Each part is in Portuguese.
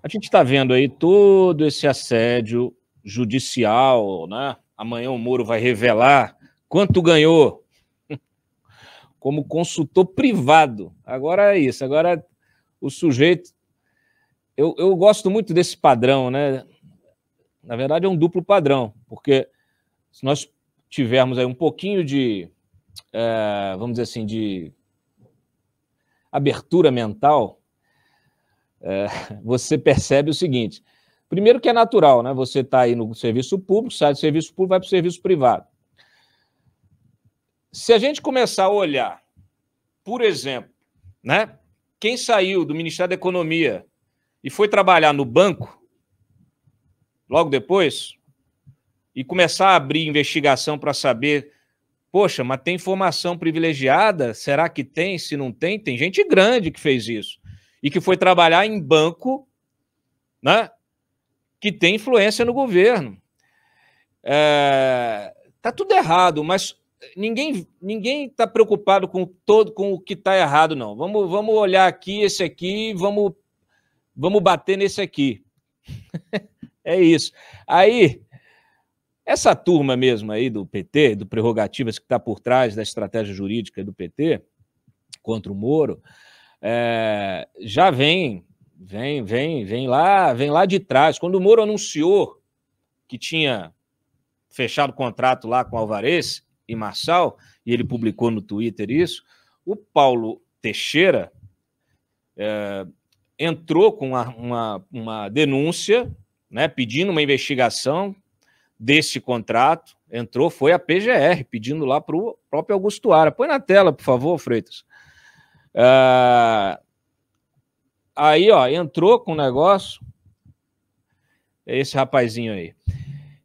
A gente está vendo aí todo esse assédio judicial, né? Amanhã o Moro vai revelar quanto ganhou como consultor privado. Agora é isso, agora o sujeito. Eu, eu gosto muito desse padrão, né? Na verdade, é um duplo padrão, porque se nós tivermos aí um pouquinho de, é, vamos dizer assim, de abertura mental, é, você percebe o seguinte: primeiro que é natural, né? Você está aí no serviço público, sai do serviço público, vai para o serviço privado. Se a gente começar a olhar, por exemplo, né? Quem saiu do Ministério da Economia e foi trabalhar no banco logo depois e começar a abrir investigação para saber, poxa, mas tem informação privilegiada? Será que tem? Se não tem, tem gente grande que fez isso e que foi trabalhar em banco né, que tem influência no governo. É, tá tudo errado, mas ninguém ninguém está preocupado com todo com o que está errado não. Vamos vamos olhar aqui esse aqui, vamos vamos bater nesse aqui. é isso. Aí essa turma mesmo aí do PT, do prerrogativas que está por trás da estratégia jurídica do PT contra o Moro, é, já vem, vem, vem, vem lá, vem lá de trás. Quando o Moro anunciou que tinha fechado o contrato lá com Alvarez e Marçal, e ele publicou no Twitter isso, o Paulo Teixeira é, entrou com uma, uma, uma denúncia, né, pedindo uma investigação desse contrato, entrou, foi a PGR, pedindo lá para o próprio Augusto Ara. Põe na tela, por favor, Freitas. Ah, aí, ó, entrou com o um negócio. Esse rapazinho aí.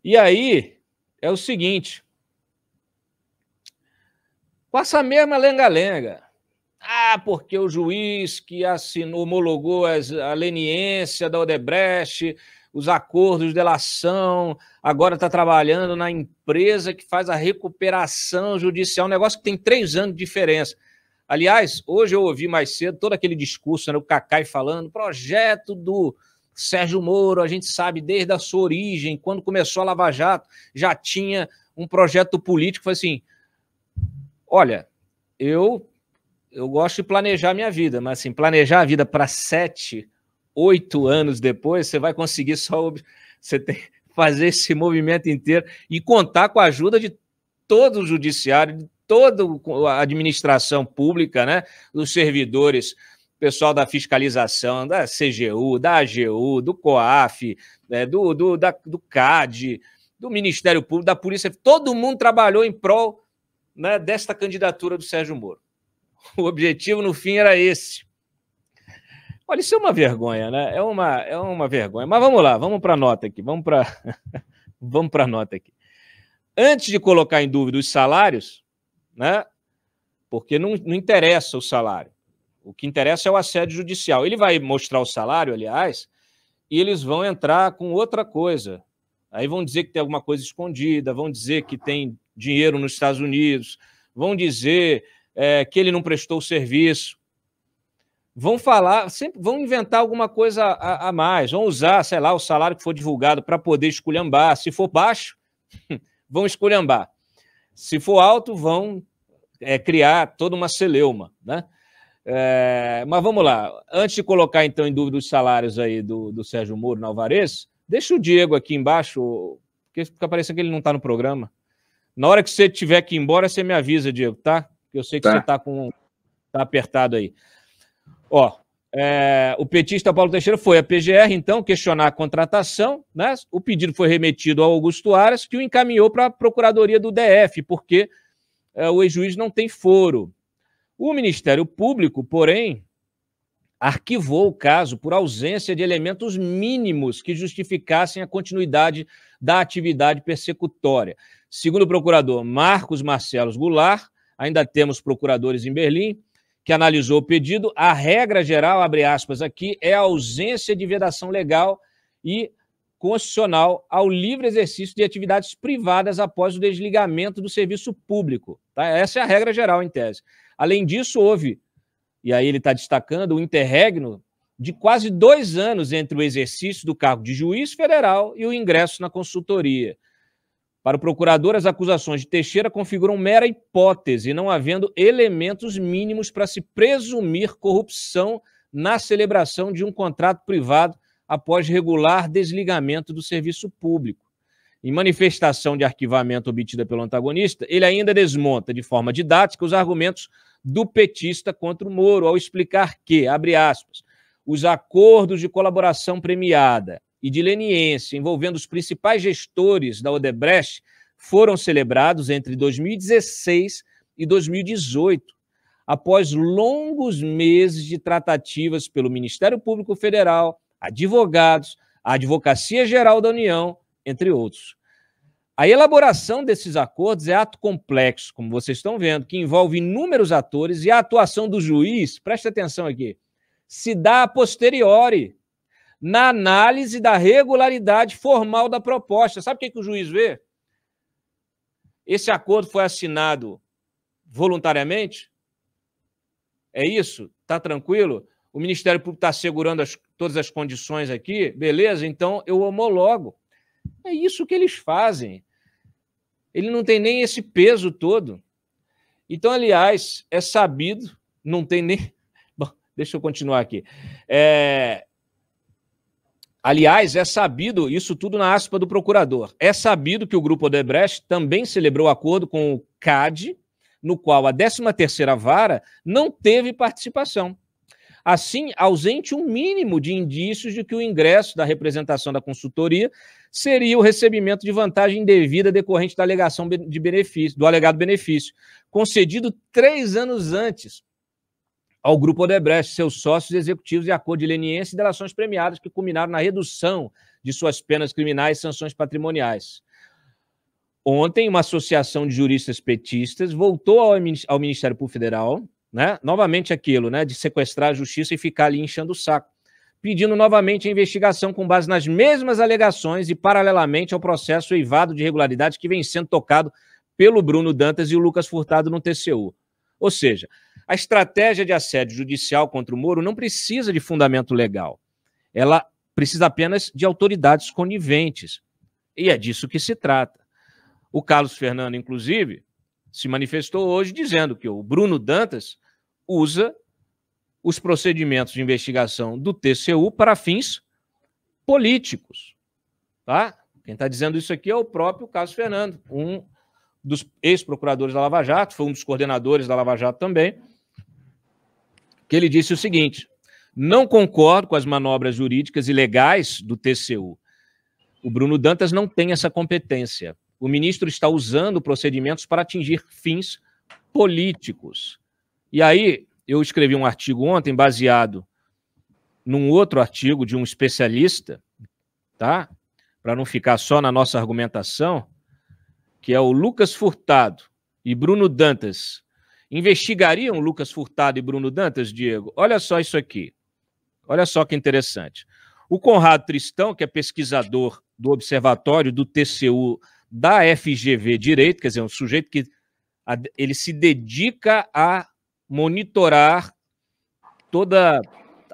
E aí é o seguinte. Com essa mesma lenga-lenga. Ah, porque o juiz que assinou, homologou a leniência da Odebrecht, os acordos de delação, agora está trabalhando na empresa que faz a recuperação judicial, um negócio que tem três anos de diferença. Aliás, hoje eu ouvi mais cedo todo aquele discurso, né, o Cacai falando, projeto do Sérgio Moro, a gente sabe desde a sua origem, quando começou a Lava Jato, já tinha um projeto político, foi assim, olha, eu eu gosto de planejar minha vida, mas assim, planejar a vida para sete, oito anos depois, você vai conseguir só você tem fazer esse movimento inteiro e contar com a ajuda de todo o judiciário, de toda a administração pública, né? Dos servidores, pessoal da fiscalização, da CGU, da AGU, do COAF, né? do, do, da, do CAD, do Ministério Público, da Polícia, todo mundo trabalhou em prol né, desta candidatura do Sérgio Moro. O objetivo, no fim, era esse. Olha, isso é uma vergonha, né? É uma, é uma vergonha. Mas vamos lá, vamos para a nota aqui. Vamos para vamos a nota aqui. Antes de colocar em dúvida os salários, né? Porque não, não interessa o salário. O que interessa é o assédio judicial. Ele vai mostrar o salário, aliás, e eles vão entrar com outra coisa. Aí vão dizer que tem alguma coisa escondida, vão dizer que tem dinheiro nos Estados Unidos, vão dizer é, que ele não prestou serviço. Vão falar, sempre vão inventar alguma coisa a, a mais, vão usar, sei lá, o salário que for divulgado para poder esculhambar. Se for baixo, vão esculhambar. Se for alto, vão é, criar toda uma celeuma, né? É, mas vamos lá. Antes de colocar, então, em dúvida os salários aí do, do Sérgio Moro no Alvarez, deixa o Diego aqui embaixo, porque fica parecendo que ele não está no programa. Na hora que você tiver que ir embora, você me avisa, Diego, tá? Que eu sei que tá. você está com... tá apertado aí. Ó, é, o petista Paulo Teixeira foi à PGR, então, questionar a contratação. Né? O pedido foi remetido ao Augusto Aras, que o encaminhou para a Procuradoria do DF, porque é, o ex-juiz não tem foro. O Ministério Público, porém, arquivou o caso por ausência de elementos mínimos que justificassem a continuidade da atividade persecutória. Segundo o procurador Marcos Marcelos Goulart, ainda temos procuradores em Berlim que analisou o pedido, a regra geral, abre aspas aqui, é a ausência de vedação legal e constitucional ao livre exercício de atividades privadas após o desligamento do serviço público. Tá? Essa é a regra geral, em tese. Além disso, houve, e aí ele está destacando, o interregno de quase dois anos entre o exercício do cargo de juiz federal e o ingresso na consultoria. Para o procurador, as acusações de Teixeira configuram mera hipótese, não havendo elementos mínimos para se presumir corrupção na celebração de um contrato privado após regular desligamento do serviço público. Em manifestação de arquivamento obtida pelo antagonista, ele ainda desmonta de forma didática os argumentos do petista contra o Moro, ao explicar que, abre aspas, os acordos de colaboração premiada e de leniência envolvendo os principais gestores da Odebrecht foram celebrados entre 2016 e 2018, após longos meses de tratativas pelo Ministério Público Federal, advogados, a Advocacia Geral da União, entre outros. A elaboração desses acordos é ato complexo, como vocês estão vendo, que envolve inúmeros atores e a atuação do juiz, preste atenção aqui, se dá a posteriori, na análise da regularidade formal da proposta. Sabe o que, que o juiz vê? Esse acordo foi assinado voluntariamente? É isso? Tá tranquilo? O Ministério Público está segurando as, todas as condições aqui, beleza? Então eu homologo. É isso que eles fazem. Ele não tem nem esse peso todo. Então, aliás, é sabido, não tem nem. Bom, deixa eu continuar aqui. É, Aliás, é sabido, isso tudo na aspa do procurador, é sabido que o grupo Odebrecht também celebrou acordo com o CAD, no qual a 13ª Vara não teve participação. Assim, ausente um mínimo de indícios de que o ingresso da representação da consultoria seria o recebimento de vantagem indevida decorrente da alegação de benefício, do alegado benefício, concedido três anos antes ao Grupo Odebrecht, seus sócios executivos e à Cor de Leniense, delações premiadas que culminaram na redução de suas penas criminais e sanções patrimoniais. Ontem, uma associação de juristas petistas voltou ao Ministério Público Federal, né? novamente aquilo né? de sequestrar a justiça e ficar ali enchendo o saco, pedindo novamente a investigação com base nas mesmas alegações e paralelamente ao processo eivado de irregularidades que vem sendo tocado pelo Bruno Dantas e o Lucas Furtado no TCU. Ou seja, a estratégia de assédio judicial contra o Moro não precisa de fundamento legal. Ela precisa apenas de autoridades coniventes. E é disso que se trata. O Carlos Fernando, inclusive, se manifestou hoje dizendo que o Bruno Dantas usa os procedimentos de investigação do TCU para fins políticos. Tá? Quem está dizendo isso aqui é o próprio Carlos Fernando, um dos ex-procuradores da Lava Jato, foi um dos coordenadores da Lava Jato também, que ele disse o seguinte: não concordo com as manobras jurídicas e legais do TCU. O Bruno Dantas não tem essa competência. O ministro está usando procedimentos para atingir fins políticos. E aí, eu escrevi um artigo ontem baseado num outro artigo de um especialista, tá? Para não ficar só na nossa argumentação, que é o Lucas Furtado e Bruno Dantas Investigariam Lucas Furtado e Bruno Dantas, Diego? Olha só isso aqui. Olha só que interessante. O Conrado Tristão, que é pesquisador do Observatório do TCU da FGV Direito, quer dizer, é um sujeito que ele se dedica a monitorar toda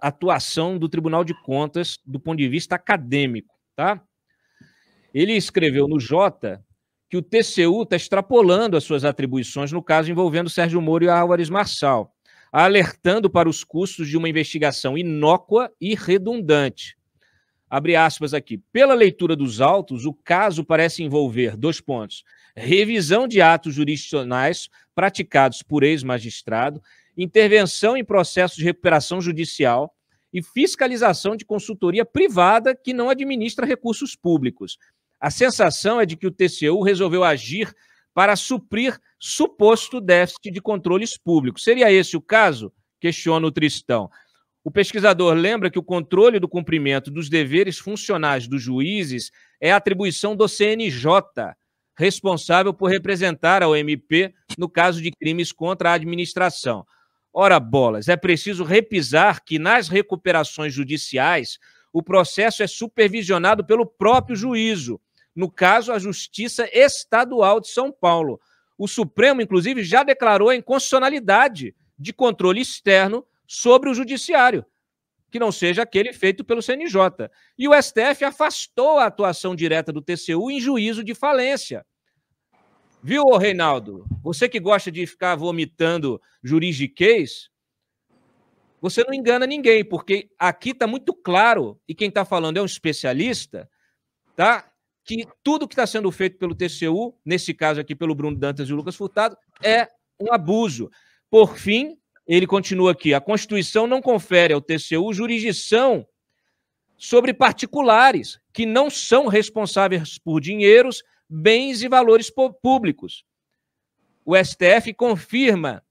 a atuação do Tribunal de Contas do ponto de vista acadêmico, tá? Ele escreveu no Jota que o TCU está extrapolando as suas atribuições no caso envolvendo Sérgio Moro e Álvares Marçal, alertando para os custos de uma investigação inócua e redundante. Abre aspas aqui. Pela leitura dos autos, o caso parece envolver dois pontos: revisão de atos jurisdicionais praticados por ex-magistrado, intervenção em processos de recuperação judicial e fiscalização de consultoria privada que não administra recursos públicos. A sensação é de que o TCU resolveu agir para suprir suposto déficit de controles públicos. Seria esse o caso? Questiona o Tristão. O pesquisador lembra que o controle do cumprimento dos deveres funcionais dos juízes é atribuição do CNJ, responsável por representar a OMP no caso de crimes contra a administração. Ora bolas, é preciso repisar que nas recuperações judiciais o processo é supervisionado pelo próprio juízo no caso, a Justiça Estadual de São Paulo. O Supremo, inclusive, já declarou a inconstitucionalidade de controle externo sobre o Judiciário, que não seja aquele feito pelo CNJ. E o STF afastou a atuação direta do TCU em juízo de falência. Viu, Reinaldo? Você que gosta de ficar vomitando juridiquês, você não engana ninguém, porque aqui está muito claro, e quem está falando é um especialista, tá? que tudo que está sendo feito pelo TCU, nesse caso aqui pelo Bruno Dantas e o Lucas Furtado, é um abuso. Por fim, ele continua aqui: a Constituição não confere ao TCU jurisdição sobre particulares que não são responsáveis por dinheiros, bens e valores públicos. O STF confirma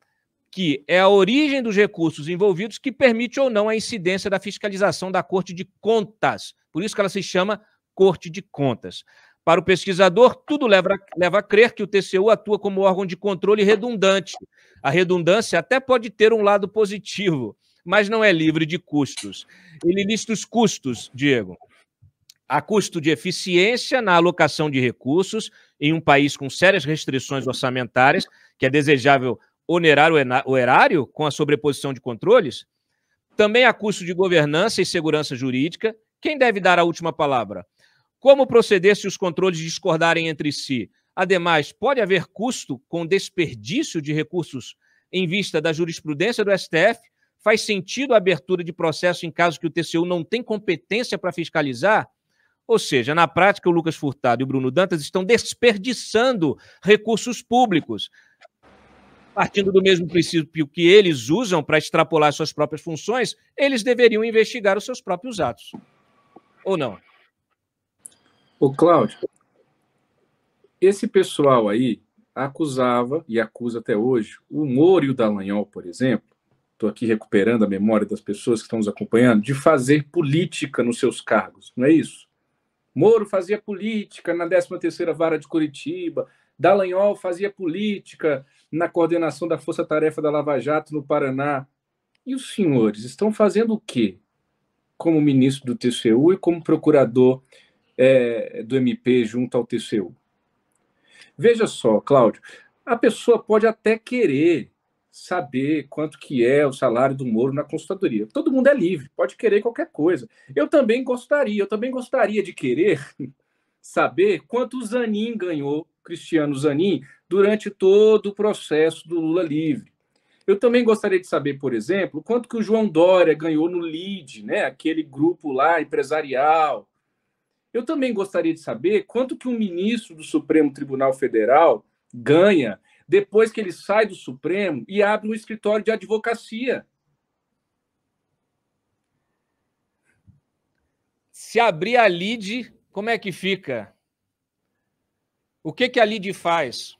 que é a origem dos recursos envolvidos que permite ou não a incidência da fiscalização da Corte de Contas. Por isso que ela se chama Corte de Contas. Para o pesquisador, tudo leva a, leva a crer que o TCU atua como órgão de controle redundante. A redundância até pode ter um lado positivo, mas não é livre de custos. Ele lista os custos, Diego a custo de eficiência na alocação de recursos em um país com sérias restrições orçamentárias, que é desejável onerar o erário com a sobreposição de controles, também a custo de governança e segurança jurídica. Quem deve dar a última palavra? Como proceder se os controles discordarem entre si? Ademais, pode haver custo com desperdício de recursos em vista da jurisprudência do STF? Faz sentido a abertura de processo em caso que o TCU não tem competência para fiscalizar? Ou seja, na prática, o Lucas Furtado e o Bruno Dantas estão desperdiçando recursos públicos, partindo do mesmo princípio que eles usam para extrapolar suas próprias funções, eles deveriam investigar os seus próprios atos. Ou não? O Cláudio, esse pessoal aí acusava e acusa até hoje o Moro e o Dallagnol, por exemplo, estou aqui recuperando a memória das pessoas que estão nos acompanhando, de fazer política nos seus cargos, não é isso? Moro fazia política na 13ª Vara de Curitiba, Dallagnol fazia política na coordenação da Força Tarefa da Lava Jato no Paraná. E os senhores estão fazendo o quê? Como ministro do TCU e como procurador é, do MP junto ao TCU. Veja só, Cláudio, a pessoa pode até querer saber quanto que é o salário do Moro na consultadoria. Todo mundo é livre, pode querer qualquer coisa. Eu também gostaria, eu também gostaria de querer saber quanto o Zanin ganhou, Cristiano Zanin, durante todo o processo do Lula livre. Eu também gostaria de saber, por exemplo, quanto que o João Dória ganhou no LID, né? aquele grupo lá empresarial, eu também gostaria de saber quanto que um ministro do Supremo Tribunal Federal ganha depois que ele sai do Supremo e abre um escritório de advocacia. Se abrir a LID, como é que fica? O que, que a LID faz?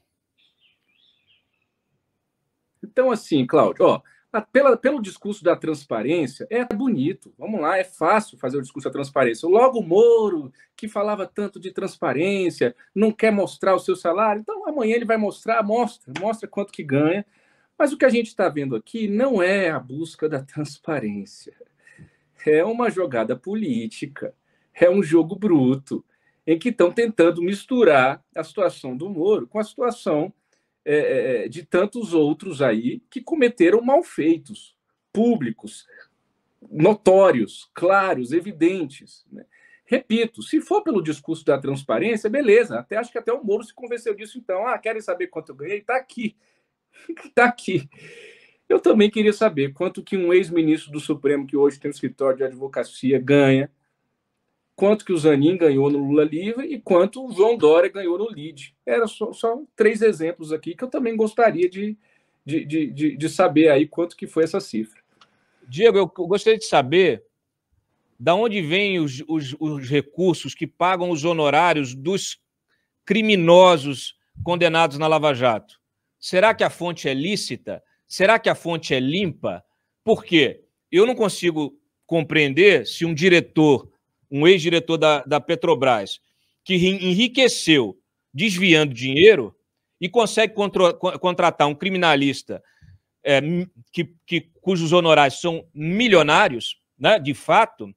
Então, assim, Cláudio, ó, pela, pelo discurso da transparência, é bonito. Vamos lá, é fácil fazer o discurso da transparência. Logo o Moro, que falava tanto de transparência, não quer mostrar o seu salário, então amanhã ele vai mostrar, mostra, mostra quanto que ganha. Mas o que a gente está vendo aqui não é a busca da transparência. É uma jogada política, é um jogo bruto, em que estão tentando misturar a situação do Moro com a situação é, é, é, de tantos outros aí que cometeram malfeitos públicos, notórios, claros, evidentes. Né? Repito, se for pelo discurso da transparência, beleza, até acho que até o Moro se convenceu disso então. Ah, querem saber quanto eu ganhei? Está aqui. Está aqui. Eu também queria saber quanto que um ex-ministro do Supremo, que hoje tem um escritório de advocacia, ganha, quanto que o Zanin ganhou no Lula Livre e quanto o João Dória ganhou no LID. Eram só, só três exemplos aqui que eu também gostaria de, de, de, de, saber aí quanto que foi essa cifra. Diego, eu gostaria de saber da onde vêm os, os, os recursos que pagam os honorários dos criminosos condenados na Lava Jato. Será que a fonte é lícita? Será que a fonte é limpa? Por quê? Eu não consigo compreender se um diretor um ex-diretor da, da Petrobras, que enriqueceu desviando dinheiro e consegue contra, contratar um criminalista é, que, que, cujos honorários são milionários, né, de fato,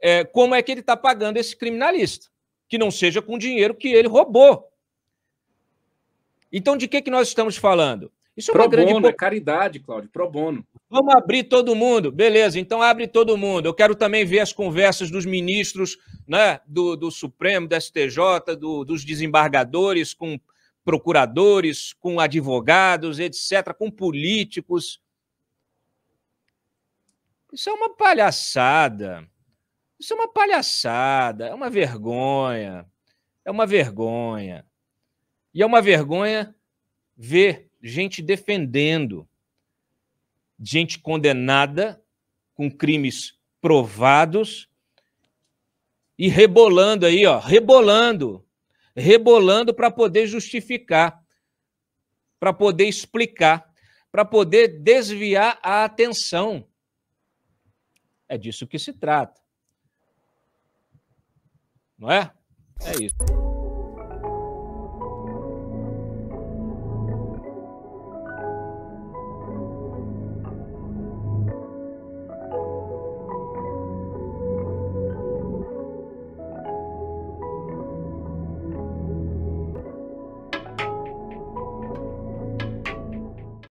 é, como é que ele está pagando esse criminalista? Que não seja com dinheiro que ele roubou. Então, de que, que nós estamos falando? Isso é pro uma grande bono, é caridade, Cláudio, pro bono. Vamos abrir todo mundo. Beleza, então abre todo mundo. Eu quero também ver as conversas dos ministros né, do, do Supremo, do STJ, do, dos desembargadores, com procuradores, com advogados, etc., com políticos. Isso é uma palhaçada. Isso é uma palhaçada, é uma vergonha. É uma vergonha. E é uma vergonha ver gente defendendo gente condenada com crimes provados e rebolando aí, ó, rebolando, rebolando para poder justificar, para poder explicar, para poder desviar a atenção. É disso que se trata. Não é? É isso.